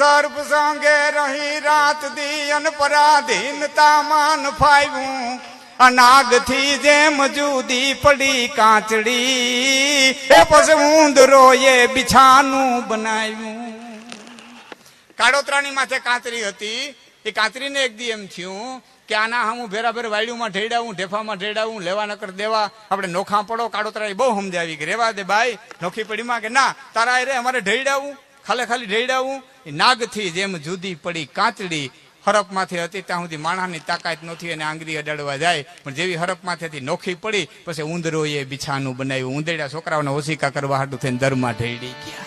ਸਰਬ ਸੰਗੇ ਰਹੀ રાત દી અન પરાધીનતા માન ફાવ્યું અનાગથી જેમ જુદી પડી કાચડી એ પછી ઊંધરો એ બિછાનું બનાવ્યું કાળોતરાની માથે કાતરી હતી એ કાતરીને એક દી એમ થયું કે આના હું ભેરાભેર વાયડુમાં ઢેડાવું ઢેફામાં ઢેડાવું લેવા નકર દેવા આપણે નોખા પડો કાળોતરા બહુ સમજાવી કે રેવા દે ભાઈ નોખી પડીમાં કે ના તારા એ રે અમારે ઢેડાવું ખાલે ખાલી ઢેડાવું નાગથી જેમ જુદી પડી કાચડી હરપમાંથી હતી ત્યાં સુધી માણસની તાકાત નથી અને આંગળી અડાડવા જાય પણ જેવી હરપમાંથી હતી નોખી પડી પછી એ બિછાનું બનાવ્યું ઉંદરડા છોકરાઓને ઓશિકા કરવા હાટું થઈને દરમાં ઢેડી ગયા